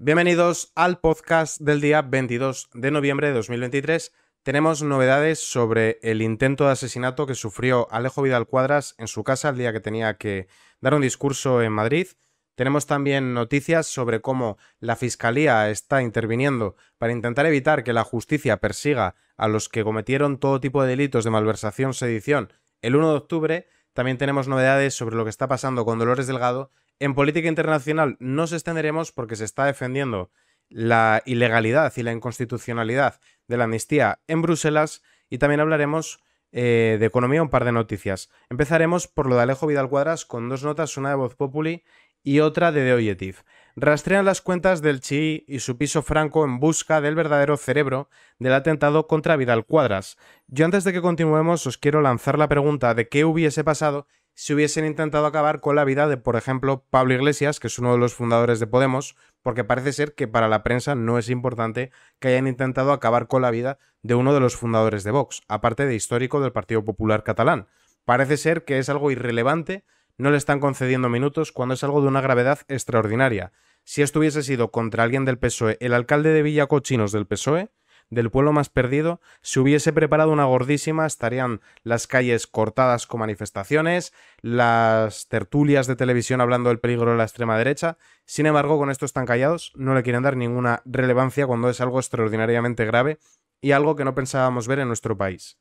Bienvenidos al podcast del día 22 de noviembre de 2023. Tenemos novedades sobre el intento de asesinato que sufrió Alejo Vidal Cuadras en su casa el día que tenía que dar un discurso en Madrid. Tenemos también noticias sobre cómo la Fiscalía está interviniendo para intentar evitar que la justicia persiga a los que cometieron todo tipo de delitos de malversación, sedición el 1 de octubre. También tenemos novedades sobre lo que está pasando con Dolores Delgado en política internacional no se extenderemos porque se está defendiendo la ilegalidad y la inconstitucionalidad de la amnistía en Bruselas y también hablaremos eh, de economía un par de noticias. Empezaremos por lo de Alejo Vidal Cuadras con dos notas, una de Voz Populi y otra de The Objective. Rastrean las cuentas del Chi y su piso franco en busca del verdadero cerebro del atentado contra Vidal Cuadras. Yo antes de que continuemos os quiero lanzar la pregunta de qué hubiese pasado si hubiesen intentado acabar con la vida de, por ejemplo, Pablo Iglesias, que es uno de los fundadores de Podemos, porque parece ser que para la prensa no es importante que hayan intentado acabar con la vida de uno de los fundadores de Vox, aparte de histórico del Partido Popular catalán. Parece ser que es algo irrelevante, no le están concediendo minutos cuando es algo de una gravedad extraordinaria. Si esto hubiese sido contra alguien del PSOE, el alcalde de Villacochinos del PSOE, del pueblo más perdido, se hubiese preparado una gordísima, estarían las calles cortadas con manifestaciones, las tertulias de televisión hablando del peligro de la extrema derecha. Sin embargo, con esto están callados, no le quieren dar ninguna relevancia cuando es algo extraordinariamente grave y algo que no pensábamos ver en nuestro país.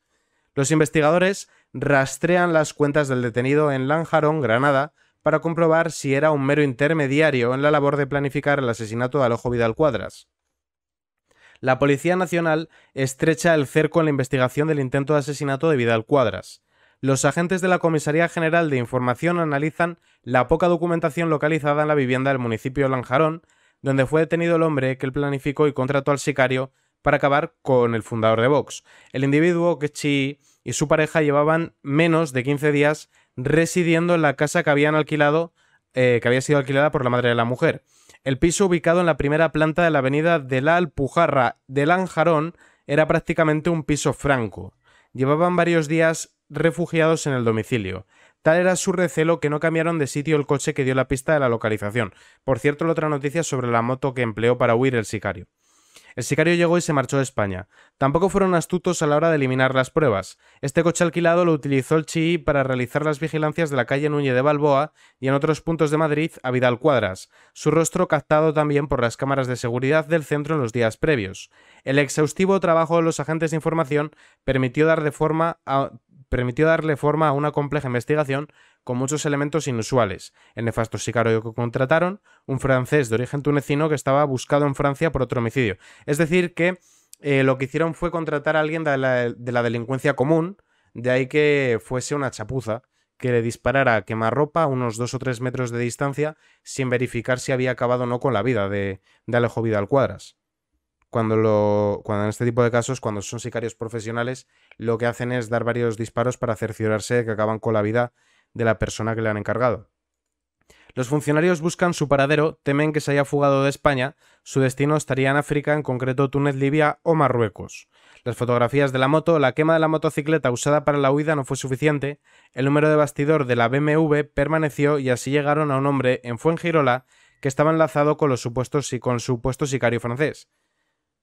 Los investigadores rastrean las cuentas del detenido en Lanjarón, Granada, para comprobar si era un mero intermediario en la labor de planificar el asesinato de Alojo Vidal Cuadras la Policía Nacional estrecha el cerco en la investigación del intento de asesinato de Vidal Cuadras. Los agentes de la Comisaría General de Información analizan la poca documentación localizada en la vivienda del municipio de Lanjarón, donde fue detenido el hombre que él planificó y contrató al sicario para acabar con el fundador de Vox. El individuo, Kechi y su pareja llevaban menos de 15 días residiendo en la casa que habían alquilado, eh, que había sido alquilada por la madre de la mujer. El piso ubicado en la primera planta de la avenida de la Alpujarra de Lanjarón era prácticamente un piso franco. Llevaban varios días refugiados en el domicilio. Tal era su recelo que no cambiaron de sitio el coche que dio la pista de la localización. Por cierto, la otra noticia sobre la moto que empleó para huir el sicario. El sicario llegó y se marchó de España. Tampoco fueron astutos a la hora de eliminar las pruebas. Este coche alquilado lo utilizó el Chi para realizar las vigilancias de la calle Núñez de Balboa y en otros puntos de Madrid a Vidal Cuadras, su rostro captado también por las cámaras de seguridad del centro en los días previos. El exhaustivo trabajo de los agentes de información permitió darle forma a una compleja investigación con muchos elementos inusuales. El nefasto sicario que contrataron, un francés de origen tunecino que estaba buscado en Francia por otro homicidio. Es decir, que eh, lo que hicieron fue contratar a alguien de la, delincuencia común, de ahí que fuese una chapuza, que le disparara a quemarropa a unos dos o tres metros de distancia, sin verificar si había acabado o no con la vida de, de Alejo Vidal Cuadras. Cuando, cuando en este tipo de casos, cuando son sicarios profesionales, lo que hacen es dar varios disparos para cerciorarse de que acaban con la vida de la persona que le han encargado. Los funcionarios buscan su paradero, temen que se haya fugado de España, su destino estaría en África, en concreto Túnez, Libia o Marruecos. Las fotografías de la moto, la quema de la motocicleta usada para la huida no fue suficiente, el número de bastidor de la BMW permaneció y así llegaron a un hombre en Fuengirola que estaba enlazado con los supuestos con supuesto sicario francés.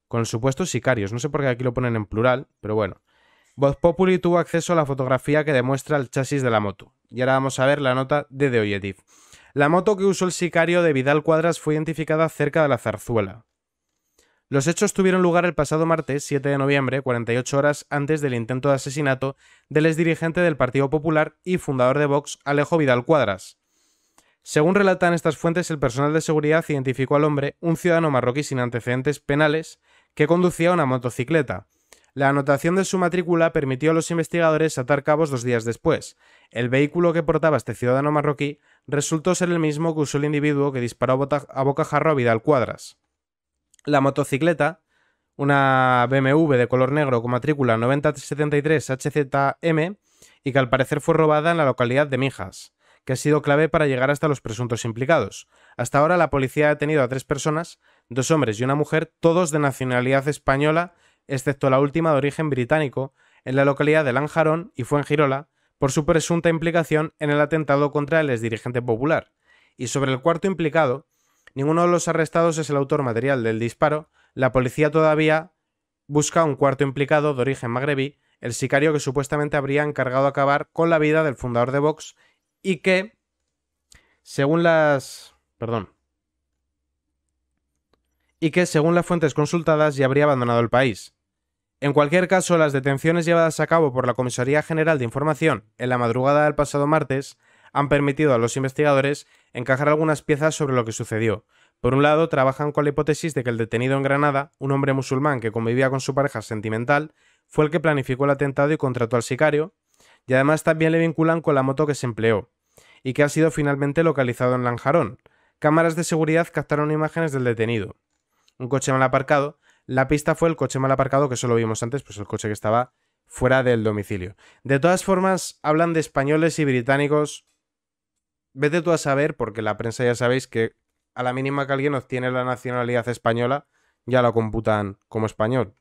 Con supuestos sicarios, no sé por qué aquí lo ponen en plural, pero bueno. Voz Populi tuvo acceso a la fotografía que demuestra el chasis de la moto. Y ahora vamos a ver la nota de The Objective. La moto que usó el sicario de Vidal Cuadras fue identificada cerca de la zarzuela. Los hechos tuvieron lugar el pasado martes 7 de noviembre, 48 horas antes del intento de asesinato del exdirigente del Partido Popular y fundador de Vox, Alejo Vidal Cuadras. Según relatan estas fuentes, el personal de seguridad identificó al hombre, un ciudadano marroquí sin antecedentes penales, que conducía una motocicleta. La anotación de su matrícula permitió a los investigadores atar cabos dos días después. El vehículo que portaba este ciudadano marroquí resultó ser el mismo que usó el individuo que disparó a bocajarro a Vidal Cuadras. La motocicleta, una BMW de color negro con matrícula 9073HZM, y que al parecer fue robada en la localidad de Mijas, que ha sido clave para llegar hasta los presuntos implicados. Hasta ahora la policía ha detenido a tres personas, dos hombres y una mujer, todos de nacionalidad española, excepto la última de origen británico, en la localidad de Lanjarón y Girola por su presunta implicación en el atentado contra el exdirigente popular. Y sobre el cuarto implicado, ninguno de los arrestados es el autor material del disparo, la policía todavía busca un cuarto implicado de origen magrebí, el sicario que supuestamente habría encargado acabar con la vida del fundador de Vox y que, según las... perdón, y que, según las fuentes consultadas, ya habría abandonado el país. En cualquier caso, las detenciones llevadas a cabo por la Comisaría General de Información en la madrugada del pasado martes han permitido a los investigadores encajar algunas piezas sobre lo que sucedió. Por un lado, trabajan con la hipótesis de que el detenido en Granada, un hombre musulmán que convivía con su pareja sentimental, fue el que planificó el atentado y contrató al sicario, y además también le vinculan con la moto que se empleó, y que ha sido finalmente localizado en Lanjarón. Cámaras de seguridad captaron imágenes del detenido un coche mal aparcado. La pista fue el coche mal aparcado, que eso lo vimos antes, pues el coche que estaba fuera del domicilio. De todas formas, hablan de españoles y británicos. Vete tú a saber, porque la prensa ya sabéis que a la mínima que alguien obtiene la nacionalidad española, ya la computan como español.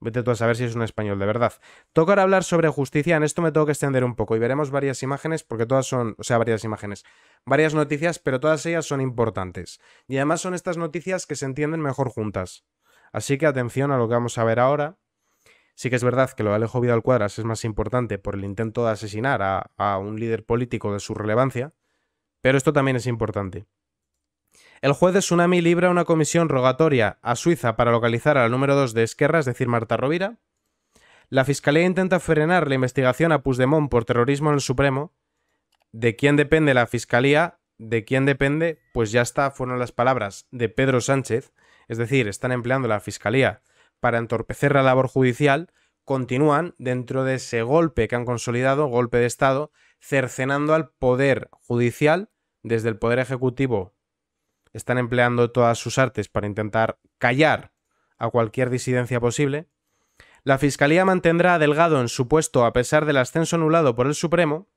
Vete tú a saber si es un español de verdad. Toca ahora hablar sobre justicia. En esto me tengo que extender un poco y veremos varias imágenes, porque todas son, o sea, varias imágenes, varias noticias, pero todas ellas son importantes. Y además son estas noticias que se entienden mejor juntas. Así que atención a lo que vamos a ver ahora. Sí que es verdad que lo de Alejo Vidal Cuadras es más importante por el intento de asesinar a un líder político de su relevancia, pero esto también es importante. El juez de Tsunami libra una comisión rogatoria a Suiza para localizar al número 2 de Esquerra, es decir, Marta Rovira. La fiscalía intenta frenar la investigación a Puigdemont por terrorismo en el Supremo. ¿De quién depende la fiscalía? ¿De quién depende? Pues ya está, fueron las palabras de Pedro Sánchez. Es decir, están empleando la fiscalía para entorpecer la labor judicial. Continúan dentro de ese golpe que han consolidado, golpe de Estado, cercenando al poder judicial desde el poder ejecutivo están empleando todas sus artes para intentar callar a cualquier disidencia posible, la Fiscalía mantendrá a Delgado en su puesto a pesar del ascenso anulado por el Supremo,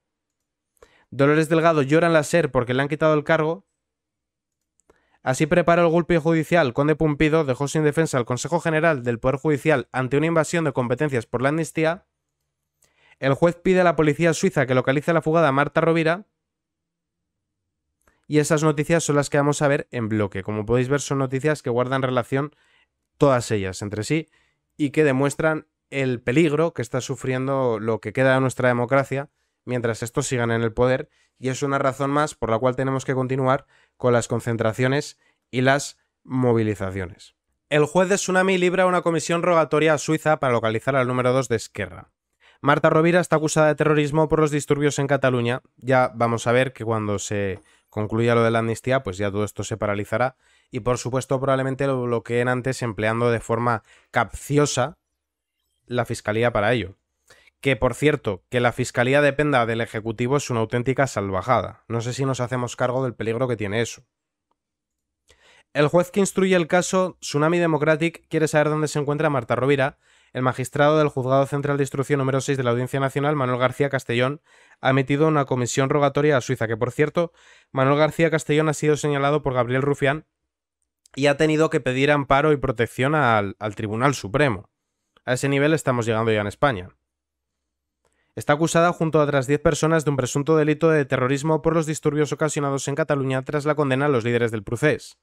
Dolores Delgado llora en la SER porque le han quitado el cargo, así prepara el golpe judicial, Conde Pumpido dejó sin defensa al Consejo General del Poder Judicial ante una invasión de competencias por la amnistía, el juez pide a la policía suiza que localice la fugada Marta Rovira, y esas noticias son las que vamos a ver en bloque. Como podéis ver, son noticias que guardan relación todas ellas entre sí y que demuestran el peligro que está sufriendo lo que queda de nuestra democracia mientras estos sigan en el poder y es una razón más por la cual tenemos que continuar con las concentraciones y las movilizaciones. El juez de Tsunami libra una comisión rogatoria a Suiza para localizar al número 2 de Esquerra. Marta Rovira está acusada de terrorismo por los disturbios en Cataluña. Ya vamos a ver que cuando se concluya lo de la amnistía, pues ya todo esto se paralizará y por supuesto probablemente lo bloqueen antes empleando de forma capciosa la Fiscalía para ello. Que por cierto, que la Fiscalía dependa del Ejecutivo es una auténtica salvajada. No sé si nos hacemos cargo del peligro que tiene eso. El juez que instruye el caso Tsunami Democratic quiere saber dónde se encuentra Marta Rovira el magistrado del Juzgado Central de Instrucción número 6 de la Audiencia Nacional, Manuel García Castellón, ha emitido una comisión rogatoria a Suiza, que por cierto, Manuel García Castellón ha sido señalado por Gabriel Rufián y ha tenido que pedir amparo y protección al, Tribunal Supremo. A ese nivel estamos llegando ya en España. Está acusada junto a otras 10 personas de un presunto delito de terrorismo por los disturbios ocasionados en Cataluña tras la condena a los líderes del procés.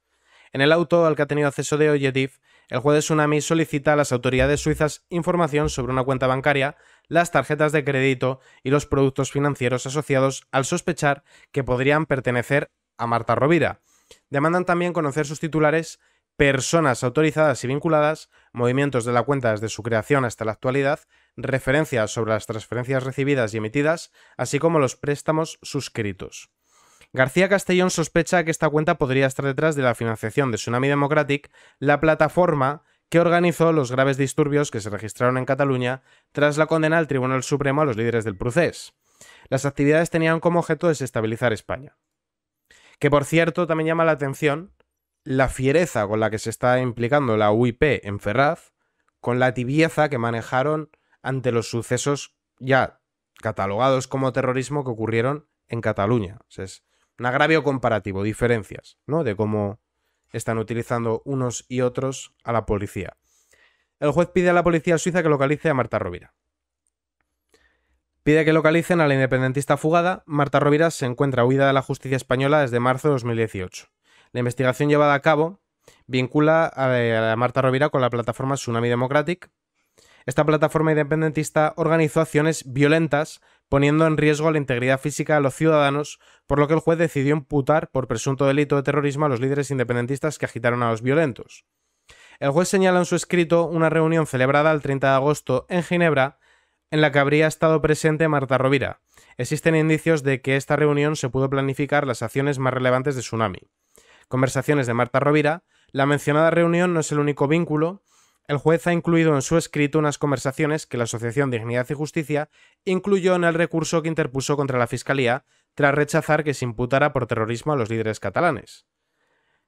En el auto al que ha tenido acceso de Oyediv, el juez de Tsunami solicita a las autoridades suizas información sobre una cuenta bancaria, las tarjetas de crédito y los productos financieros asociados al sospechar que podrían pertenecer a Marta Rovira. Demandan también conocer sus titulares, personas autorizadas y vinculadas, movimientos de la cuenta desde su creación hasta la actualidad, referencias sobre las transferencias recibidas y emitidas, así como los préstamos suscritos. García Castellón sospecha que esta cuenta podría estar detrás de la financiación de Tsunami Democratic, la plataforma que organizó los graves disturbios que se registraron en Cataluña tras la condena del Tribunal Supremo a los líderes del procés. Las actividades tenían como objeto desestabilizar España. Que por cierto también llama la atención la fiereza con la que se está implicando la UIP en Ferraz, con la tibieza que manejaron ante los sucesos ya catalogados como terrorismo que ocurrieron en Cataluña un agravio comparativo, diferencias, ¿no? De cómo están utilizando unos y otros a la policía. El juez pide a la policía suiza que localice a Marta Rovira. Pide que localicen a la independentista fugada. Marta Rovira se encuentra huida de la justicia española desde marzo de 2018. La investigación llevada a cabo vincula eh, a Marta Rovira con la plataforma Tsunami Democratic. Esta plataforma independentista organizó acciones violentas poniendo en riesgo la integridad física de los ciudadanos, por lo que el juez decidió imputar por presunto delito de terrorismo a los líderes independentistas que agitaron a los violentos. El juez señala en su escrito una reunión celebrada el 30 de agosto en Ginebra, en la que habría estado presente Marta Rovira. Existen indicios de que esta reunión se pudo planificar las acciones más relevantes de Tsunami. Conversaciones de Marta Rovira, la mencionada reunión no es el único vínculo, el juez ha incluido en su escrito unas conversaciones que la Asociación Dignidad y Justicia incluyó en el recurso que interpuso contra la Fiscalía tras rechazar que se imputara por terrorismo a los líderes catalanes.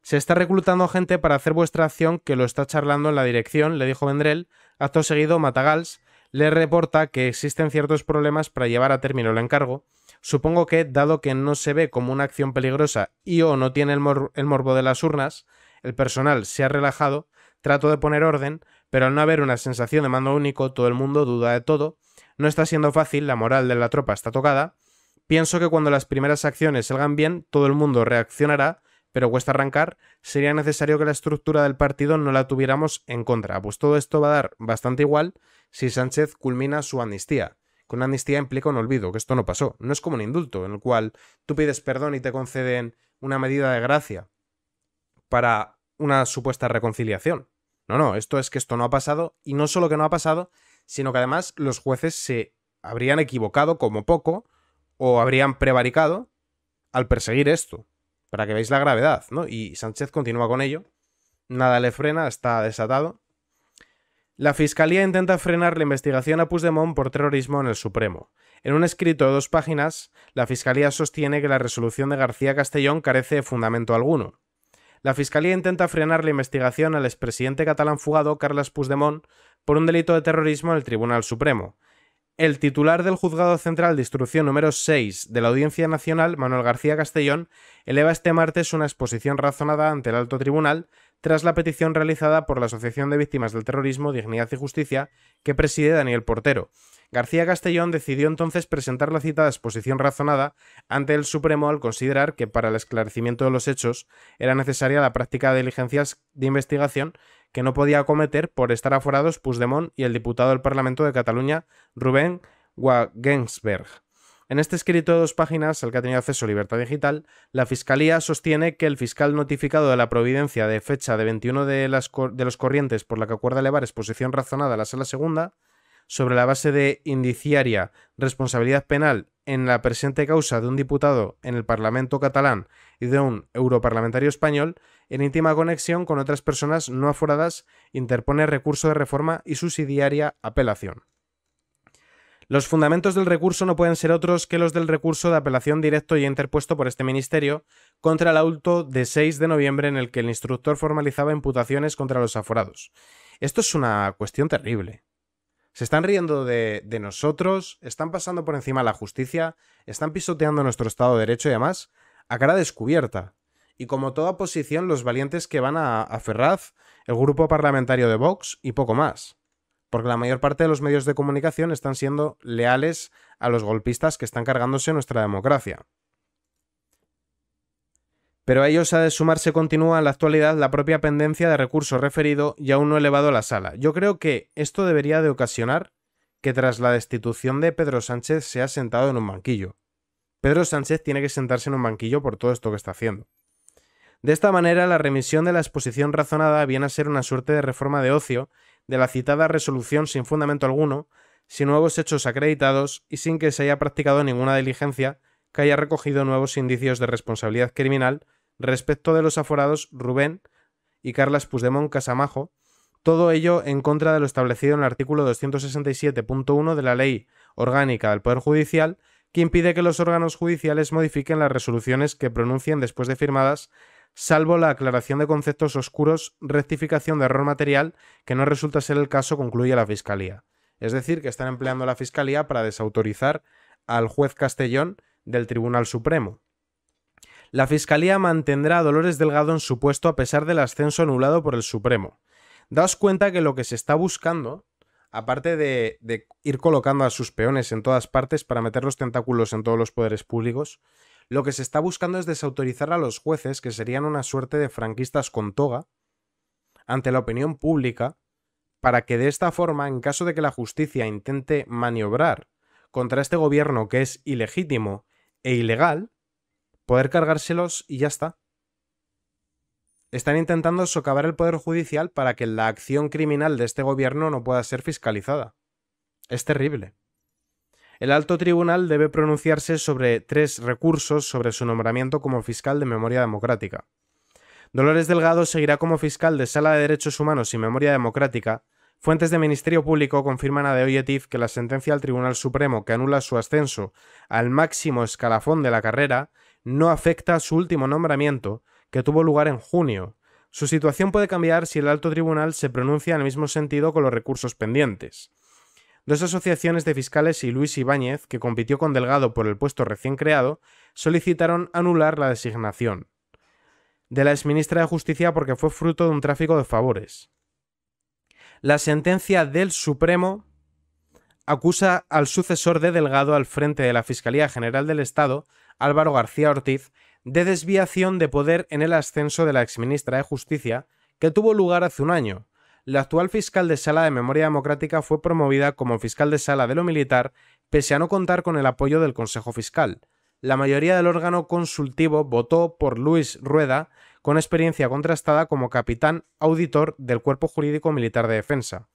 Se está reclutando gente para hacer vuestra acción que lo está charlando en la dirección, le dijo Vendrell. Acto seguido, Matagals le reporta que existen ciertos problemas para llevar a término el encargo. Supongo que, dado que no se ve como una acción peligrosa y o no tiene el, el morbo de las urnas, el personal se ha relajado Trato de poner orden, pero al no haber una sensación de mando único, todo el mundo duda de todo, no está siendo fácil, la moral de la tropa está tocada, pienso que cuando las primeras acciones salgan bien, todo el mundo reaccionará, pero cuesta arrancar, sería necesario que la estructura del partido no la tuviéramos en contra, pues todo esto va a dar bastante igual si Sánchez culmina su amnistía, que una amnistía implica un olvido, que esto no pasó, no es como un indulto, en el cual tú pides perdón y te conceden una medida de gracia para una supuesta reconciliación. No, no, esto es que esto no ha pasado y no solo que no ha pasado, sino que además los jueces se habrían equivocado como poco o habrían prevaricado al perseguir esto, para que veáis la gravedad, ¿no? Y Sánchez continúa con ello, nada le frena, está desatado. La Fiscalía intenta frenar la investigación a Puigdemont por terrorismo en el Supremo. En un escrito de dos páginas, la Fiscalía sostiene que la resolución de García Castellón carece de fundamento alguno. La Fiscalía intenta frenar la investigación al expresidente catalán fugado Carles Puigdemont por un delito de terrorismo en el Tribunal Supremo. El titular del Juzgado Central de Instrucción número 6 de la Audiencia Nacional, Manuel García Castellón, eleva este martes una exposición razonada ante el alto tribunal tras la petición realizada por la Asociación de Víctimas del Terrorismo, Dignidad y Justicia, que preside Daniel Portero. García Castellón decidió entonces presentar la citada exposición razonada ante el Supremo al considerar que para el esclarecimiento de los hechos era necesaria la práctica de diligencias de investigación que no podía acometer por estar aforados Puigdemont y el diputado del Parlamento de Cataluña, Rubén Wagensberg. En este escrito de dos páginas al que ha tenido acceso Libertad Digital, la Fiscalía sostiene que el fiscal notificado de la providencia de fecha de 21 de, los corrientes por la que acuerda elevar exposición razonada a la sala segunda, sobre la base de indiciaria responsabilidad penal en la presente causa de un diputado en el Parlamento catalán y de un europarlamentario español, en íntima conexión con otras personas no aforadas, interpone recurso de reforma y subsidiaria apelación. Los fundamentos del recurso no pueden ser otros que los del recurso de apelación directo y interpuesto por este ministerio contra el auto de 6 de noviembre en el que el instructor formalizaba imputaciones contra los aforados. Esto es una cuestión terrible. Se están riendo de, nosotros, están pasando por encima la justicia, están pisoteando nuestro Estado de Derecho y además a cara descubierta. Y como toda oposición, los valientes que van a, a Ferraz, el grupo parlamentario de Vox y poco más porque la mayor parte de los medios de comunicación están siendo leales a los golpistas que están cargándose nuestra democracia. Pero a ellos ha de sumarse continúa en la actualidad la propia pendencia de recursos referido y aún no elevado a la sala. Yo creo que esto debería de ocasionar que tras la destitución de Pedro Sánchez se ha sentado en un banquillo. Pedro Sánchez tiene que sentarse en un banquillo por todo esto que está haciendo. De esta manera, la remisión de la exposición razonada viene a ser una suerte de reforma de ocio de la citada resolución sin fundamento alguno, sin nuevos hechos acreditados y sin que se haya practicado ninguna diligencia que haya recogido nuevos indicios de responsabilidad criminal respecto de los aforados Rubén y Carlas Puigdemont Casamajo, todo ello en contra de lo establecido en el artículo 267.1 de la Ley Orgánica del Poder Judicial, que impide que los órganos judiciales modifiquen las resoluciones que pronuncien después de firmadas salvo la aclaración de conceptos oscuros, rectificación de error material, que no resulta ser el caso, concluye la Fiscalía. Es decir, que están empleando la Fiscalía para desautorizar al juez Castellón del Tribunal Supremo. La Fiscalía mantendrá a Dolores Delgado en su puesto a pesar del ascenso anulado por el Supremo. Daos cuenta que lo que se está buscando, aparte de, de ir colocando a sus peones en todas partes para meter los tentáculos en todos los poderes públicos, lo que se está buscando es desautorizar a los jueces, que serían una suerte de franquistas con toga, ante la opinión pública, para que de esta forma, en caso de que la justicia intente maniobrar contra este gobierno que es ilegítimo e ilegal, poder cargárselos y ya está. Están intentando socavar el poder judicial para que la acción criminal de este gobierno no pueda ser fiscalizada. Es terrible. El alto tribunal debe pronunciarse sobre tres recursos sobre su nombramiento como fiscal de memoria democrática. Dolores Delgado seguirá como fiscal de Sala de Derechos Humanos y Memoria Democrática. Fuentes del Ministerio Público confirman a Deoyetif que la sentencia del Tribunal Supremo que anula su ascenso al máximo escalafón de la carrera no afecta a su último nombramiento, que tuvo lugar en junio. Su situación puede cambiar si el alto tribunal se pronuncia en el mismo sentido con los recursos pendientes. Dos asociaciones de fiscales y Luis Ibáñez, que compitió con Delgado por el puesto recién creado, solicitaron anular la designación de la exministra de Justicia porque fue fruto de un tráfico de favores. La sentencia del Supremo acusa al sucesor de Delgado al frente de la Fiscalía General del Estado, Álvaro García Ortiz, de desviación de poder en el ascenso de la exministra de Justicia que tuvo lugar hace un año, la actual fiscal de sala de Memoria Democrática fue promovida como fiscal de sala de lo militar pese a no contar con el apoyo del Consejo Fiscal. La mayoría del órgano consultivo votó por Luis Rueda, con experiencia contrastada como capitán auditor del Cuerpo Jurídico Militar de Defensa.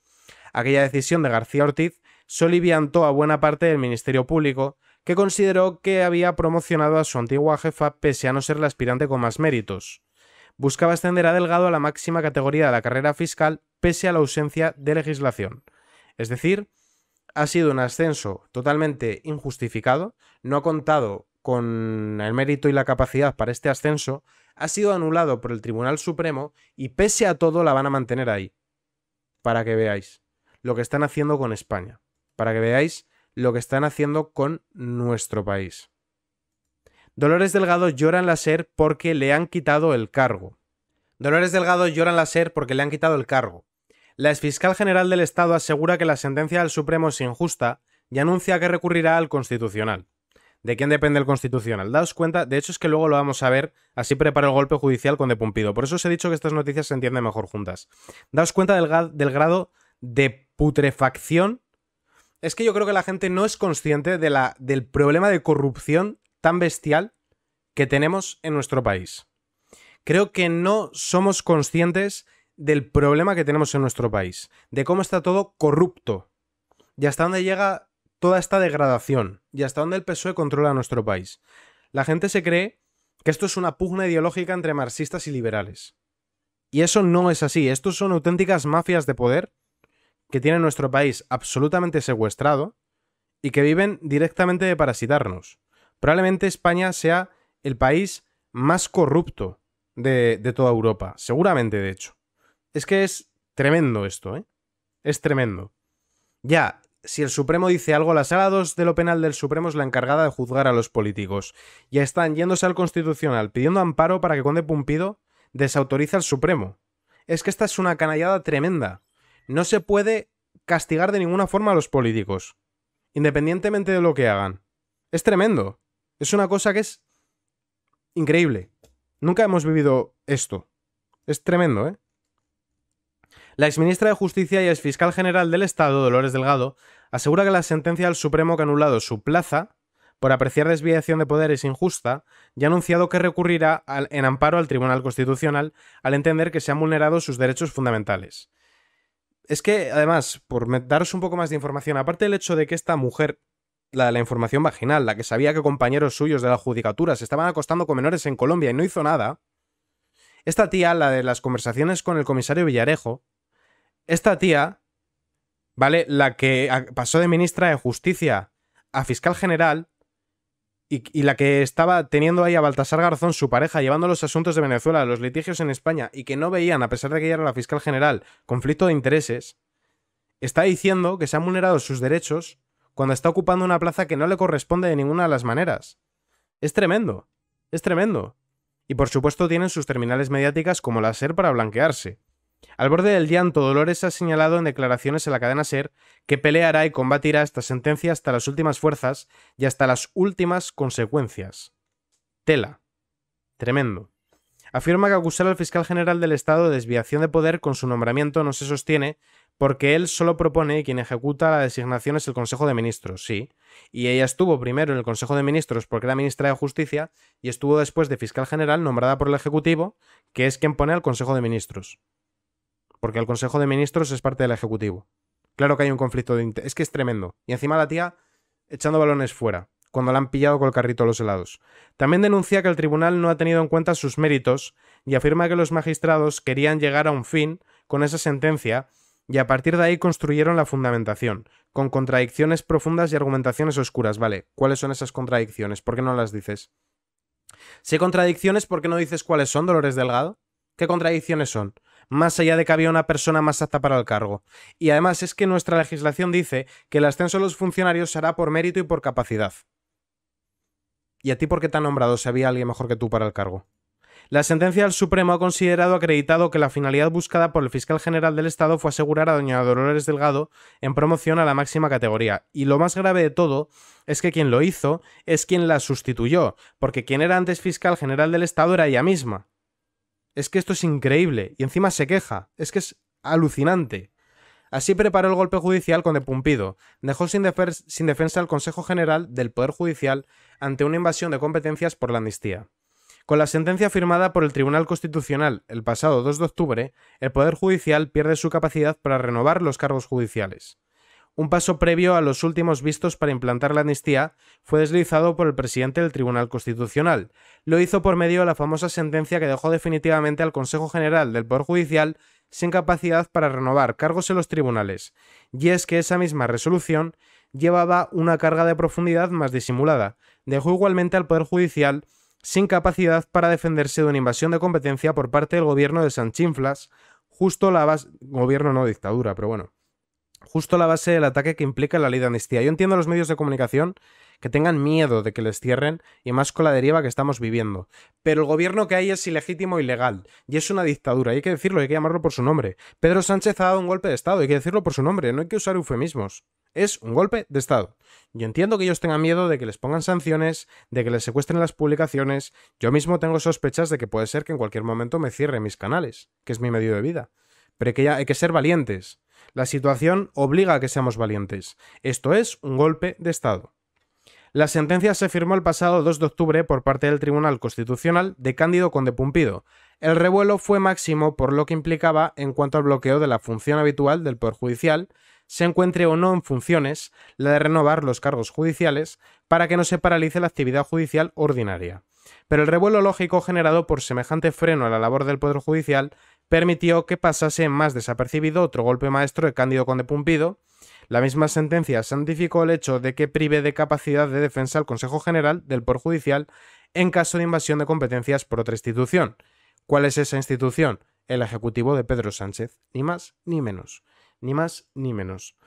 Aquella decisión de García Ortiz soliviantó a buena parte del Ministerio Público, que consideró que había promocionado a su antigua jefa pese a no ser la aspirante con más méritos. Buscaba extender a Delgado a la máxima categoría de la carrera fiscal pese a la ausencia de legislación. Es decir, ha sido un ascenso totalmente injustificado, no ha contado con el mérito y la capacidad para este ascenso, ha sido anulado por el Tribunal Supremo y pese a todo la van a mantener ahí. Para que veáis lo que están haciendo con España, para que veáis lo que están haciendo con nuestro país. Dolores Delgado llora en la SER porque le han quitado el cargo. Dolores Delgado lloran la SER porque le han quitado el cargo. La exfiscal general del Estado asegura que la sentencia del Supremo es injusta y anuncia que recurrirá al Constitucional. ¿De quién depende el Constitucional? Daos cuenta, de hecho es que luego lo vamos a ver, así prepara el golpe judicial con Depumpido. Por eso os he dicho que estas noticias se entienden mejor juntas. Daos cuenta del, del grado de putrefacción. Es que yo creo que la gente no es consciente de la, del problema de corrupción tan bestial que tenemos en nuestro país creo que no somos conscientes del problema que tenemos en nuestro país, de cómo está todo corrupto y hasta dónde llega toda esta degradación y hasta dónde el PSOE controla nuestro país. La gente se cree que esto es una pugna ideológica entre marxistas y liberales. Y eso no es así, estos son auténticas mafias de poder que tienen nuestro país absolutamente secuestrado y que viven directamente de parasitarnos. Probablemente España sea el país más corrupto de, toda Europa. Seguramente, de hecho. Es que es tremendo esto, ¿eh? Es tremendo. Ya, si el Supremo dice algo, la sala 2 de lo penal del Supremo es la encargada de juzgar a los políticos. Ya están yéndose al Constitucional pidiendo amparo para que Conde Pumpido desautorice al Supremo. Es que esta es una canallada tremenda. No se puede castigar de ninguna forma a los políticos, independientemente de lo que hagan. Es tremendo. Es una cosa que es increíble. Nunca hemos vivido esto. Es tremendo, ¿eh? La exministra de Justicia y exfiscal general del Estado, Dolores Delgado, asegura que la sentencia del Supremo que ha anulado su plaza por apreciar desviación de poderes injusta y ha anunciado que recurrirá en amparo al Tribunal Constitucional al entender que se han vulnerado sus derechos fundamentales. Es que, además, por daros un poco más de información, aparte del hecho de que esta mujer la de la información vaginal, la que sabía que compañeros suyos de la judicatura se estaban acostando con menores en Colombia y no hizo nada, esta tía, la de las conversaciones con el comisario Villarejo, esta tía, ¿vale? La que ah, pasó de ministra de Justicia a fiscal general y, y, la que estaba teniendo ahí a Baltasar Garzón, su pareja, llevando los asuntos de Venezuela, los litigios en España y que no veían, a pesar de que ella era la fiscal general, conflicto de intereses, está diciendo que se han vulnerado sus derechos cuando está ocupando una plaza que no le corresponde de ninguna de las maneras. Es tremendo, es tremendo. Y por supuesto tienen sus terminales mediáticas como la SER para blanquearse. Al borde del llanto, Dolores ha señalado en declaraciones en la cadena SER que peleará y combatirá esta sentencia hasta las últimas fuerzas y hasta las últimas consecuencias. Tela. Tremendo. Afirma que acusar al fiscal general del Estado de desviación de poder con su nombramiento no se sostiene porque él solo propone y quien ejecuta la designación es el Consejo de Ministros, sí. Y ella estuvo primero en el Consejo de Ministros porque era ministra de Justicia y estuvo después de fiscal general nombrada por el Ejecutivo, que es quien pone al Consejo de Ministros. Porque el Consejo de Ministros es parte del Ejecutivo. Claro que hay un conflicto de interés. Es que es tremendo. Y encima la tía echando balones fuera, cuando la han pillado con el carrito a los helados. También denuncia que el tribunal no ha tenido en cuenta sus méritos y afirma que los magistrados querían llegar a un fin con esa sentencia y a partir de ahí construyeron la fundamentación, con contradicciones profundas y argumentaciones oscuras. Vale, ¿cuáles son esas contradicciones? ¿Por qué no las dices? Si contradicciones, ¿por qué no dices cuáles son, Dolores Delgado? ¿Qué contradicciones son? Más allá de que había una persona más apta para el cargo. Y además es que nuestra legislación dice que el ascenso de los funcionarios será por mérito y por capacidad. ¿Y a ti por qué te han nombrado si había alguien mejor que tú para el cargo? La sentencia del Supremo ha considerado acreditado que la finalidad buscada por el fiscal general del Estado fue asegurar a doña Dolores Delgado en promoción a la máxima categoría. Y lo más grave de todo es que quien lo hizo es quien la sustituyó, porque quien era antes fiscal general del Estado era ella misma. Es que esto es increíble, y encima se queja, es que es alucinante. Así preparó el golpe judicial con Depumpido. Dejó sin, sin defensa al Consejo General del Poder Judicial ante una invasión de competencias por la amnistía. Con la sentencia firmada por el Tribunal Constitucional el pasado 2 de octubre, el Poder Judicial pierde su capacidad para renovar los cargos judiciales. Un paso previo a los últimos vistos para implantar la amnistía fue deslizado por el presidente del Tribunal Constitucional. Lo hizo por medio de la famosa sentencia que dejó definitivamente al Consejo General del Poder Judicial sin capacidad para renovar cargos en los tribunales, y es que esa misma resolución llevaba una carga de profundidad más disimulada. Dejó igualmente al Poder Judicial sin capacidad para defenderse de una invasión de competencia por parte del gobierno de Sanchinflas, justo la base... Gobierno no, dictadura, pero bueno. Justo la base del ataque que implica la ley de amnistía. Yo entiendo a los medios de comunicación que tengan miedo de que les cierren y más con la deriva que estamos viviendo. Pero el gobierno que hay es ilegítimo y legal y es una dictadura, hay que decirlo, hay que llamarlo por su nombre. Pedro Sánchez ha dado un golpe de Estado, hay que decirlo por su nombre, no hay que usar eufemismos. Es un golpe de Estado. Yo entiendo que ellos tengan miedo de que les pongan sanciones, de que les secuestren las publicaciones. Yo mismo tengo sospechas de que puede ser que en cualquier momento me cierren mis canales, que es mi medio de vida. Pero que, hay que ser valientes. La situación obliga a que seamos valientes. Esto es un golpe de Estado. La sentencia se firmó el pasado 2 de octubre por parte del Tribunal Constitucional de Cándido Conde Pumpido. El revuelo fue máximo por lo que implicaba en cuanto al bloqueo de la función habitual del Poder Judicial, se encuentre o no en funciones, la de renovar los cargos judiciales para que no se paralice la actividad judicial ordinaria. Pero el revuelo lógico generado por semejante freno a la labor del Poder Judicial permitió que pasase más desapercibido otro golpe maestro de Cándido Conde Pumpido. La misma sentencia santificó el hecho de que prive de capacidad de defensa al Consejo General del Poder Judicial en caso de invasión de competencias por otra institución. ¿Cuál es esa institución? El Ejecutivo de Pedro Sánchez, ni más ni menos ni más ni menos.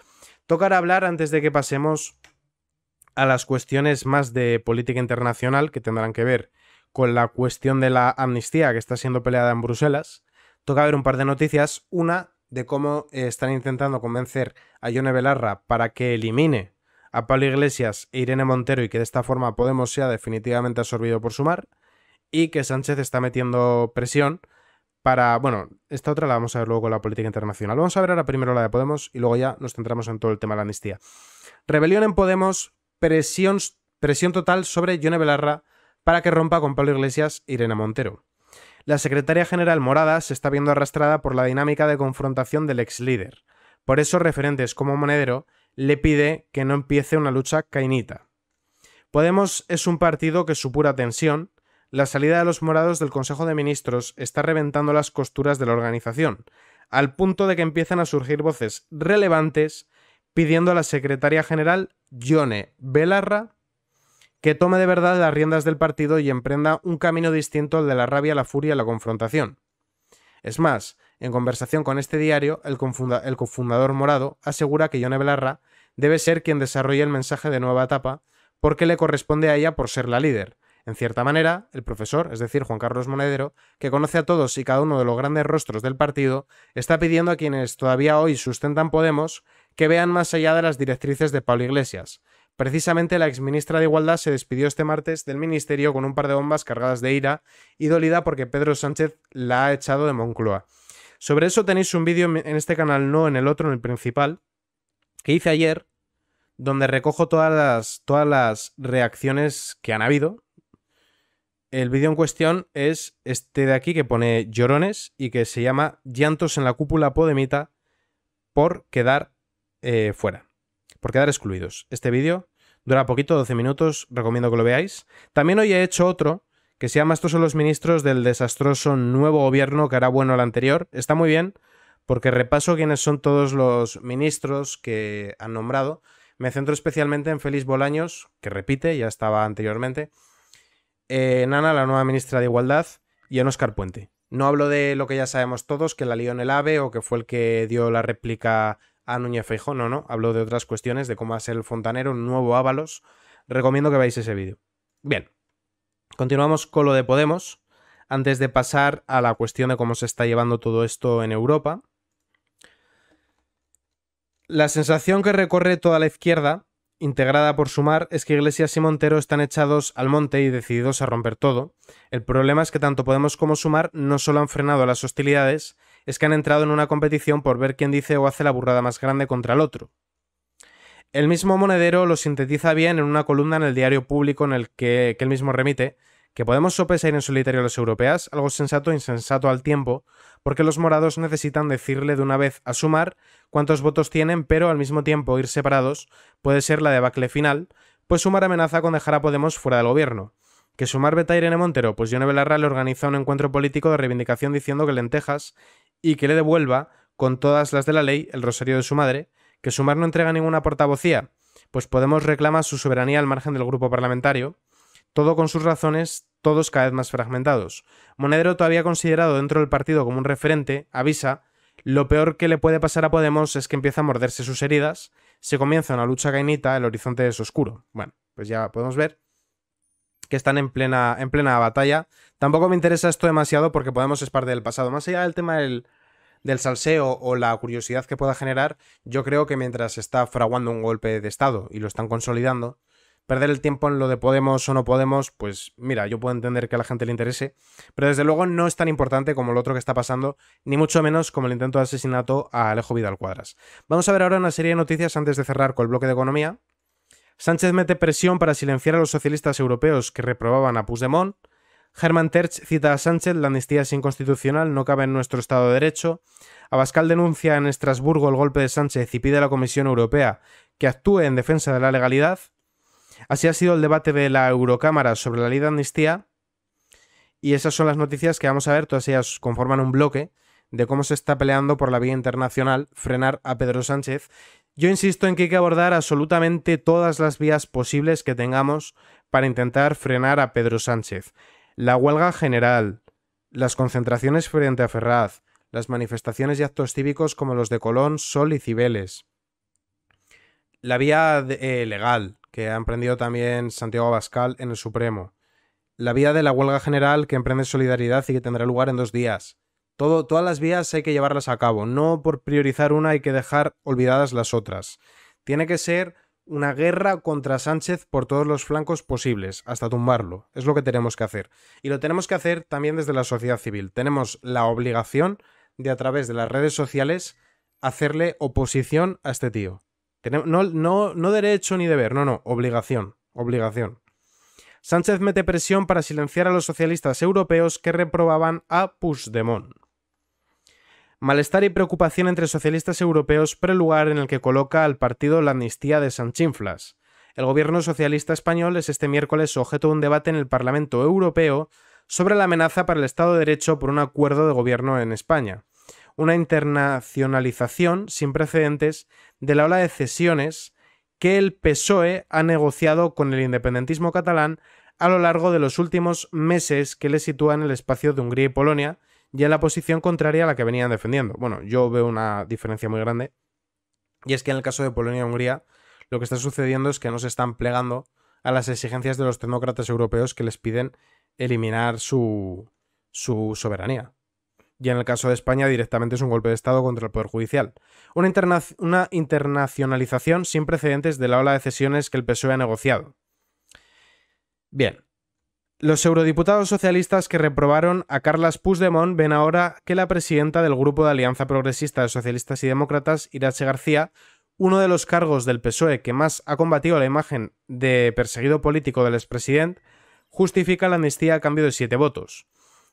Tocará hablar antes de que pasemos a las cuestiones más de política internacional que tendrán que ver con la cuestión de la amnistía que está siendo peleada en Bruselas. Toca ver un par de noticias. Una de cómo eh, están intentando convencer a Yone Belarra para que elimine a Pablo Iglesias e Irene Montero y que de esta forma Podemos sea definitivamente absorbido por Sumar y que Sánchez está metiendo presión para, bueno, esta otra la vamos a ver luego con la política internacional. Vamos a ver ahora primero la de Podemos y luego ya nos centramos en todo el tema de la amnistía. Rebelión en Podemos, presión, presión total sobre Yone Belarra para que rompa con Pablo Iglesias y e Irene Montero. La secretaria general Morada se está viendo arrastrada por la dinámica de confrontación del ex líder. Por eso referentes como Monedero le pide que no empiece una lucha cainita. Podemos es un partido que supura tensión, la salida de los morados del Consejo de Ministros está reventando las costuras de la organización, al punto de que empiezan a surgir voces relevantes pidiendo a la secretaria general, Yone Belarra, que tome de verdad las riendas del partido y emprenda un camino distinto al de la rabia, la furia y la confrontación. Es más, en conversación con este diario, el, cofundador morado asegura que Yone Belarra debe ser quien desarrolle el mensaje de nueva etapa, porque le corresponde a ella por ser la líder, en cierta manera, el profesor, es decir, Juan Carlos Monedero, que conoce a todos y cada uno de los grandes rostros del partido, está pidiendo a quienes todavía hoy sustentan Podemos que vean más allá de las directrices de Pablo Iglesias. Precisamente la exministra de Igualdad se despidió este martes del ministerio con un par de bombas cargadas de ira y dolida porque Pedro Sánchez la ha echado de Moncloa. Sobre eso tenéis un vídeo en este canal, no en el otro, en el principal, que hice ayer, donde recojo todas las, todas las reacciones que han habido, el vídeo en cuestión es este de aquí que pone llorones y que se llama Llantos en la cúpula Podemita por quedar eh, fuera, por quedar excluidos. Este vídeo dura poquito, 12 minutos, recomiendo que lo veáis. También hoy he hecho otro que se llama Estos son los ministros del desastroso nuevo gobierno que hará bueno al anterior. Está muy bien porque repaso quiénes son todos los ministros que han nombrado. Me centro especialmente en Félix Bolaños, que repite, ya estaba anteriormente eh, Nana, la nueva ministra de Igualdad, y en Oscar Puente. No hablo de lo que ya sabemos todos, que la lió en el AVE o que fue el que dio la réplica a Núñez Feijóo, no, no. Hablo de otras cuestiones, de cómo hacer el fontanero, un nuevo Ábalos. Recomiendo que veáis ese vídeo. Bien, continuamos con lo de Podemos, antes de pasar a la cuestión de cómo se está llevando todo esto en Europa. La sensación que recorre toda la izquierda integrada por Sumar, es que Iglesias y Montero están echados al monte y decididos a romper todo. El problema es que tanto Podemos como Sumar no solo han frenado las hostilidades, es que han entrado en una competición por ver quién dice o hace la burrada más grande contra el otro. El mismo Monedero lo sintetiza bien en una columna en el diario público en el que, él mismo remite, que Podemos sopesar en solitario a las europeas, algo sensato e insensato al tiempo, porque los morados necesitan decirle de una vez a Sumar cuántos votos tienen, pero al mismo tiempo ir separados puede ser la debacle final, pues Sumar amenaza con dejar a Podemos fuera del gobierno. Que Sumar veta a Irene Montero, pues Yone Belarra le organiza un encuentro político de reivindicación diciendo que le lentejas y que le devuelva, con todas las de la ley, el rosario de su madre, que Sumar no entrega ninguna portavocía, pues Podemos reclama su soberanía al margen del grupo parlamentario, todo con sus razones todos cada vez más fragmentados. Monedero, todavía considerado dentro del partido como un referente, avisa, lo peor que le puede pasar a Podemos es que empieza a morderse sus heridas, se comienza una lucha gainita. el horizonte es oscuro. Bueno, pues ya podemos ver que están en plena, en plena batalla. Tampoco me interesa esto demasiado porque Podemos es parte del pasado. Más allá del tema del, del salseo o la curiosidad que pueda generar, yo creo que mientras está fraguando un golpe de Estado y lo están consolidando, perder el tiempo en lo de podemos o no podemos, pues mira, yo puedo entender que a la gente le interese, pero desde luego no es tan importante como lo otro que está pasando, ni mucho menos como el intento de asesinato a Alejo Vidal Cuadras. Vamos a ver ahora una serie de noticias antes de cerrar con el bloque de economía. Sánchez mete presión para silenciar a los socialistas europeos que reprobaban a Puigdemont. Germán Terch cita a Sánchez, la amnistía es inconstitucional, no cabe en nuestro Estado de Derecho. Abascal denuncia en Estrasburgo el golpe de Sánchez y pide a la Comisión Europea que actúe en defensa de la legalidad. Así ha sido el debate de la Eurocámara sobre la ley de amnistía y esas son las noticias que vamos a ver, todas ellas conforman un bloque de cómo se está peleando por la vía internacional frenar a Pedro Sánchez. Yo insisto en que hay que abordar absolutamente todas las vías posibles que tengamos para intentar frenar a Pedro Sánchez. La huelga general, las concentraciones frente a Ferraz, las manifestaciones y actos cívicos como los de Colón, Sol y Cibeles. La vía eh, legal, que ha emprendido también Santiago Abascal en el Supremo. La vía de la huelga general que emprende Solidaridad y que tendrá lugar en dos días. Todo, todas las vías hay que llevarlas a cabo, no por priorizar una hay que dejar olvidadas las otras. Tiene que ser una guerra contra Sánchez por todos los flancos posibles, hasta tumbarlo. Es lo que tenemos que hacer. Y lo tenemos que hacer también desde la sociedad civil. Tenemos la obligación de a través de las redes sociales hacerle oposición a este tío no, no, no derecho ni deber, no, no, obligación, obligación. Sánchez mete presión para silenciar a los socialistas europeos que reprobaban a Puigdemont. Malestar y preocupación entre socialistas europeos prelugar en el que coloca al partido la amnistía de Sanchinflas. El gobierno socialista español es este miércoles objeto de un debate en el Parlamento Europeo sobre la amenaza para el Estado de Derecho por un acuerdo de gobierno en España una internacionalización sin precedentes de la ola de cesiones que el PSOE ha negociado con el independentismo catalán a lo largo de los últimos meses que le sitúa en el espacio de Hungría y Polonia y en la posición contraria a la que venían defendiendo. Bueno, yo veo una diferencia muy grande y es que en el caso de Polonia y Hungría lo que está sucediendo es que no se están plegando a las exigencias de los tecnócratas europeos que les piden eliminar su, su soberanía y en el caso de España directamente es un golpe de Estado contra el Poder Judicial. Una, internacionalización sin precedentes de la ola de cesiones que el PSOE ha negociado. Bien. Los eurodiputados socialistas que reprobaron a Carles Puigdemont ven ahora que la presidenta del Grupo de Alianza Progresista de Socialistas y Demócratas, Irache García, uno de los cargos del PSOE que más ha combatido la imagen de perseguido político del expresidente, justifica la amnistía a cambio de siete votos.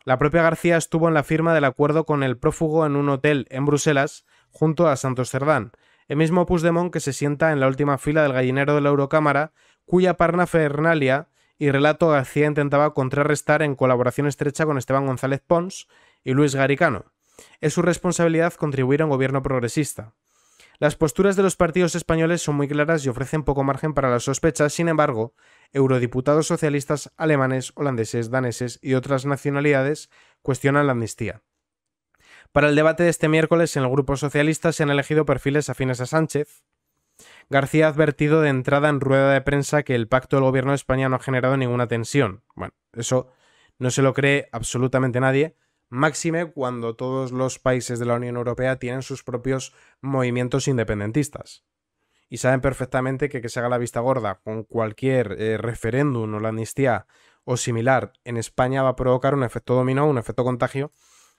La propia García estuvo en la firma del acuerdo con el prófugo en un hotel en Bruselas, junto a Santos Cerdán, el mismo Pusdemont que se sienta en la última fila del gallinero de la Eurocámara, cuya parnafernalia y relato García intentaba contrarrestar en colaboración estrecha con Esteban González Pons y Luis Garicano. Es su responsabilidad contribuir a un gobierno progresista. Las posturas de los partidos españoles son muy claras y ofrecen poco margen para las sospechas, sin embargo, eurodiputados socialistas alemanes, holandeses, daneses y otras nacionalidades cuestionan la amnistía. Para el debate de este miércoles en el Grupo Socialista se han elegido perfiles afines a Sánchez. García ha advertido de entrada en rueda de prensa que el pacto del gobierno de España no ha generado ninguna tensión. Bueno, eso no se lo cree absolutamente nadie, máxime cuando todos los países de la Unión Europea tienen sus propios movimientos independentistas. Y saben perfectamente que que se haga la vista gorda con cualquier eh, referéndum o la amnistía o similar en España va a provocar un efecto dominó, un efecto contagio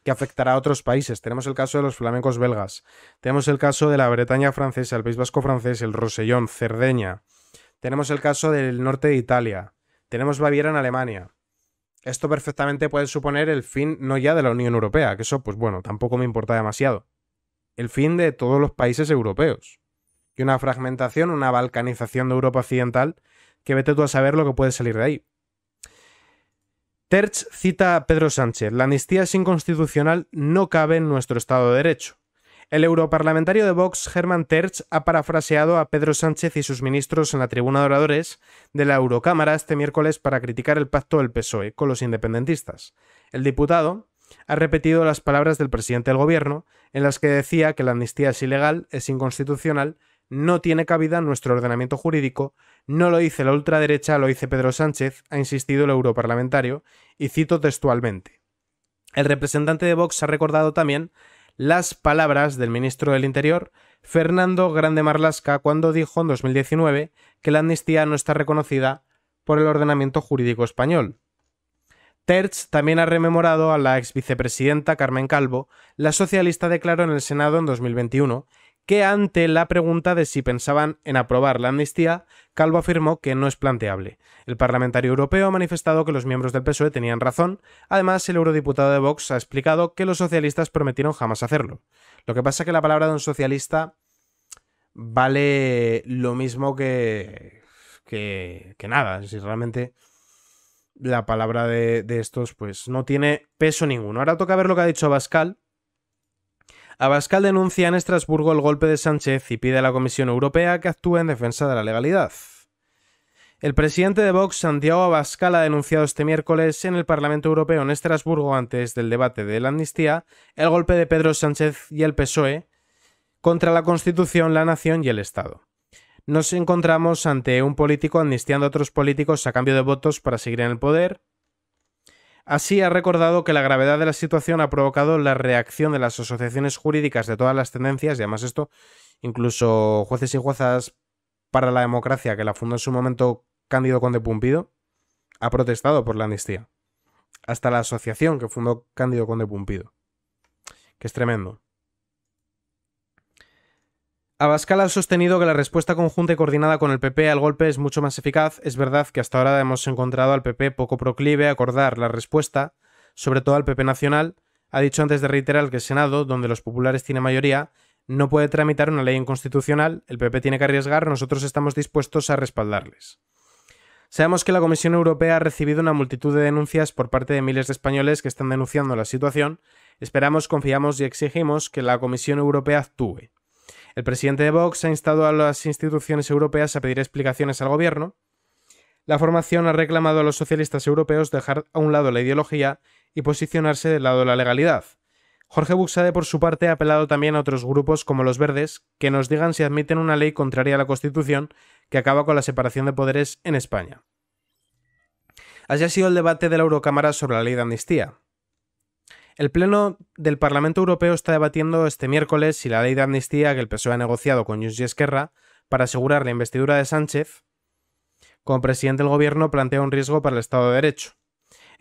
que afectará a otros países. Tenemos el caso de los flamencos belgas, tenemos el caso de la Bretaña francesa, el País Vasco francés, el Rosellón, Cerdeña, tenemos el caso del norte de Italia, tenemos Baviera en Alemania, esto perfectamente puede suponer el fin no ya de la Unión Europea, que eso, pues bueno, tampoco me importa demasiado. El fin de todos los países europeos. Y una fragmentación, una balcanización de Europa Occidental, que vete tú a saber lo que puede salir de ahí. Terch cita a Pedro Sánchez, la amnistía es inconstitucional, no cabe en nuestro Estado de Derecho. El europarlamentario de Vox, Germán Terch, ha parafraseado a Pedro Sánchez y sus ministros en la tribuna de oradores de la Eurocámara este miércoles para criticar el pacto del PSOE con los independentistas. El diputado ha repetido las palabras del presidente del gobierno, en las que decía que la amnistía es ilegal, es inconstitucional, no tiene cabida en nuestro ordenamiento jurídico, no lo dice la ultraderecha, lo dice Pedro Sánchez, ha insistido el europarlamentario, y cito textualmente. El representante de Vox ha recordado también las palabras del ministro del Interior, Fernando Grande Marlasca, cuando dijo en 2019 que la amnistía no está reconocida por el ordenamiento jurídico español. Terz también ha rememorado a la ex vicepresidenta Carmen Calvo, la socialista declaró en el Senado en 2021 que ante la pregunta de si pensaban en aprobar la amnistía, Calvo afirmó que no es planteable. El parlamentario europeo ha manifestado que los miembros del PSOE tenían razón, además el eurodiputado de Vox ha explicado que los socialistas prometieron jamás hacerlo. Lo que pasa es que la palabra de un socialista vale lo mismo que, que, nada, si realmente la palabra de, estos pues no tiene peso ninguno. Ahora toca ver lo que ha dicho Bascal, Abascal denuncia en Estrasburgo el golpe de Sánchez y pide a la Comisión Europea que actúe en defensa de la legalidad. El presidente de Vox, Santiago Abascal, ha denunciado este miércoles en el Parlamento Europeo en Estrasburgo, antes del debate de la amnistía, el golpe de Pedro Sánchez y el PSOE contra la Constitución, la Nación y el Estado. Nos encontramos ante un político amnistiando a otros políticos a cambio de votos para seguir en el poder, Así ha recordado que la gravedad de la situación ha provocado la reacción de las asociaciones jurídicas de todas las tendencias, y además esto, incluso jueces y juezas para la democracia, que la fundó en su momento Cándido Conde Pumpido, ha protestado por la amnistía. Hasta la asociación que fundó Cándido Conde Pumpido. Que es tremendo. Abascal ha sostenido que la respuesta conjunta y coordinada con el PP al golpe es mucho más eficaz. Es verdad que hasta ahora hemos encontrado al PP poco proclive a acordar la respuesta, sobre todo al PP nacional. Ha dicho antes de reiterar que el Senado, donde los populares tienen mayoría, no puede tramitar una ley inconstitucional, el PP tiene que arriesgar, nosotros estamos dispuestos a respaldarles. Sabemos que la Comisión Europea ha recibido una multitud de denuncias por parte de miles de españoles que están denunciando la situación. Esperamos, confiamos y exigimos que la Comisión Europea actúe. El presidente de Vox ha instado a las instituciones europeas a pedir explicaciones al gobierno. La formación ha reclamado a los socialistas europeos dejar a un lado la ideología y posicionarse del lado de la legalidad. Jorge Buxade, por su parte, ha apelado también a otros grupos como los verdes que nos digan si admiten una ley contraria a la Constitución que acaba con la separación de poderes en España. Así ha sido el debate de la Eurocámara sobre la ley de amnistía. El Pleno del Parlamento Europeo está debatiendo este miércoles si la ley de amnistía que el PSOE ha negociado con Junts y Esquerra para asegurar la investidura de Sánchez como presidente del gobierno plantea un riesgo para el Estado de Derecho.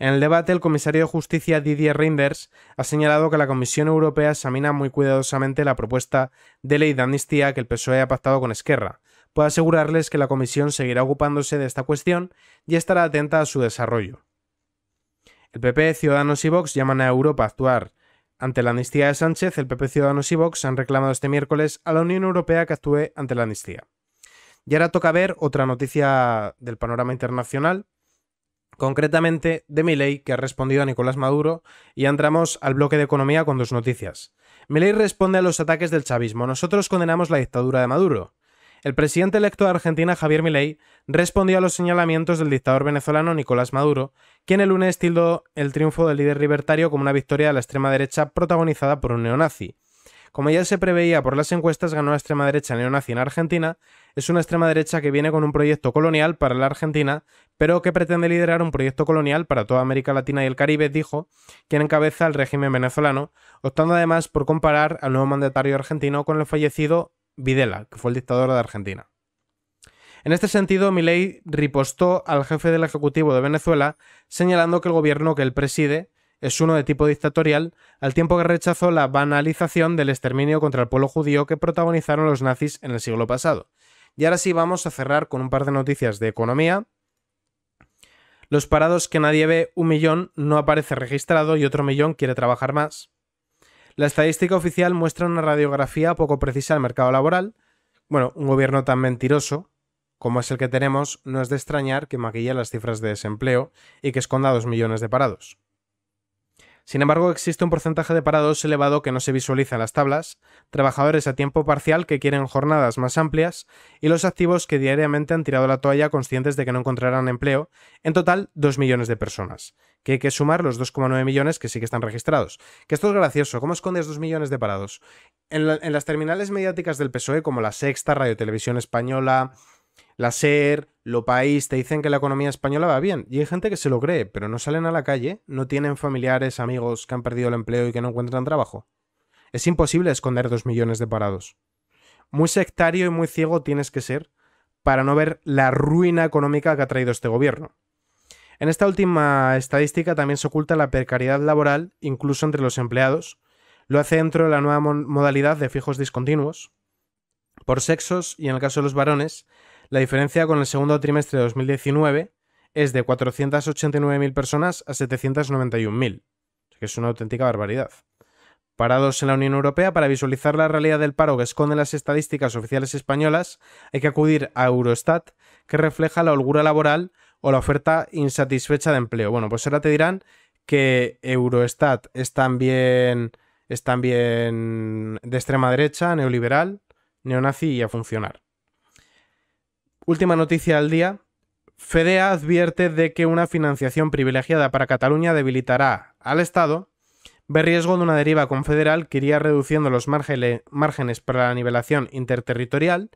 En el debate, el comisario de Justicia Didier Reinders ha señalado que la Comisión Europea examina muy cuidadosamente la propuesta de ley de amnistía que el PSOE ha pactado con Esquerra. puede asegurarles que la Comisión seguirá ocupándose de esta cuestión y estará atenta a su desarrollo. El PP, Ciudadanos y Vox llaman a Europa a actuar. Ante la amnistía de Sánchez, el PP, Ciudadanos y Vox han reclamado este miércoles a la Unión Europea que actúe ante la amnistía. Y ahora toca ver otra noticia del panorama internacional, concretamente de Milei que ha respondido a Nicolás Maduro, y entramos al bloque de economía con dos noticias. Milei responde a los ataques del chavismo. Nosotros condenamos la dictadura de Maduro. El presidente electo de Argentina, Javier Milei, respondió a los señalamientos del dictador venezolano Nicolás Maduro, quien el lunes tildó el triunfo del líder libertario como una victoria de la extrema derecha protagonizada por un neonazi. Como ya se preveía por las encuestas, ganó la extrema derecha neonazi en Argentina. Es una extrema derecha que viene con un proyecto colonial para la Argentina, pero que pretende liderar un proyecto colonial para toda América Latina y el Caribe, dijo, quien encabeza el régimen venezolano, optando además por comparar al nuevo mandatario argentino con el fallecido Videla, que fue el dictador de Argentina. En este sentido, Milei ripostó al jefe del Ejecutivo de Venezuela, señalando que el gobierno que él preside es uno de tipo dictatorial, al tiempo que rechazó la banalización del exterminio contra el pueblo judío que protagonizaron los nazis en el siglo pasado. Y ahora sí vamos a cerrar con un par de noticias de economía. Los parados que nadie ve, un millón no aparece registrado y otro millón quiere trabajar más. La estadística oficial muestra una radiografía poco precisa del mercado laboral. Bueno, un gobierno tan mentiroso como es el que tenemos, no es de extrañar que maquille las cifras de desempleo y que esconda dos millones de parados. Sin embargo, existe un porcentaje de parados elevado que no se visualiza en las tablas, trabajadores a tiempo parcial que quieren jornadas más amplias y los activos que diariamente han tirado la toalla conscientes de que no encontrarán empleo, en total dos millones de personas que hay que sumar los 2,9 millones que sí que están registrados. Que esto es gracioso, ¿cómo escondes 2 millones de parados? En, las terminales mediáticas del PSOE, como la Sexta, Radio Televisión Española, la SER, Lo País, te dicen que la economía española va bien. Y hay gente que se lo cree, pero no salen a la calle, no tienen familiares, amigos que han perdido el empleo y que no encuentran trabajo. Es imposible esconder 2 millones de parados. Muy sectario y muy ciego tienes que ser para no ver la ruina económica que ha traído este gobierno. En esta última estadística también se oculta la precariedad laboral, incluso entre los empleados. Lo hace dentro de la nueva modalidad de fijos discontinuos. Por sexos, y en el caso de los varones, la diferencia con el segundo trimestre de 2019 es de 489.000 personas a 791.000, que es una auténtica barbaridad. Parados en la Unión Europea, para visualizar la realidad del paro que esconden las estadísticas oficiales españolas, hay que acudir a Eurostat, que refleja la holgura laboral o la oferta insatisfecha de empleo. Bueno, pues ahora te dirán que Eurostat es también, de extrema derecha, neoliberal, neonazi y a funcionar. Última noticia del día. Fedea advierte de que una financiación privilegiada para Cataluña debilitará al Estado. Ve riesgo de una deriva confederal que iría reduciendo los márgenes para la nivelación interterritorial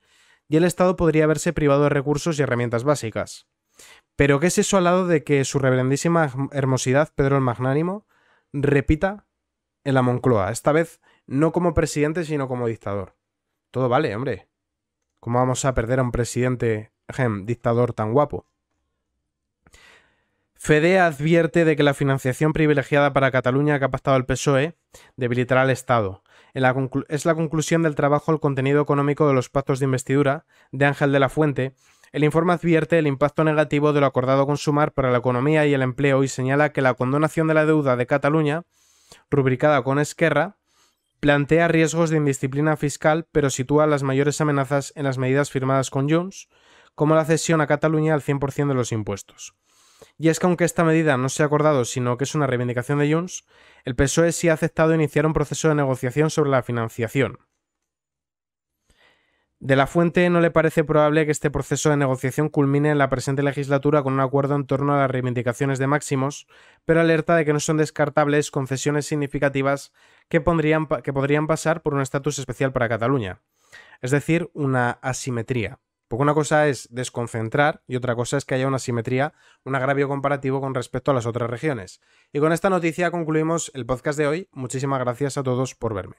y el Estado podría verse privado de recursos y herramientas básicas. Pero ¿qué es eso al lado de que su reverendísima hermosidad, Pedro el Magnánimo, repita en la Moncloa? Esta vez no como presidente, sino como dictador. Todo vale, hombre. ¿Cómo vamos a perder a un presidente, dictador tan guapo? Fede advierte de que la financiación privilegiada para Cataluña que ha pactado el PSOE debilitará al Estado. es la conclusión del trabajo el contenido económico de los pactos de investidura de Ángel de la Fuente el informe advierte el impacto negativo de lo acordado con Sumar para la economía y el empleo y señala que la condonación de la deuda de Cataluña, rubricada con Esquerra, plantea riesgos de indisciplina fiscal, pero sitúa las mayores amenazas en las medidas firmadas con Junts, como la cesión a Cataluña al 100% de los impuestos. Y es que aunque esta medida no se ha acordado, sino que es una reivindicación de Junts, el PSOE sí ha aceptado iniciar un proceso de negociación sobre la financiación. De la Fuente no le parece probable que este proceso de negociación culmine en la presente legislatura con un acuerdo en torno a las reivindicaciones de Máximos, pero alerta de que no son descartables concesiones significativas que, podrían pasar por un estatus especial para Cataluña. Es decir, una asimetría. Porque una cosa es desconcentrar y otra cosa es que haya una asimetría, un agravio comparativo con respecto a las otras regiones. Y con esta noticia concluimos el podcast de hoy. Muchísimas gracias a todos por verme.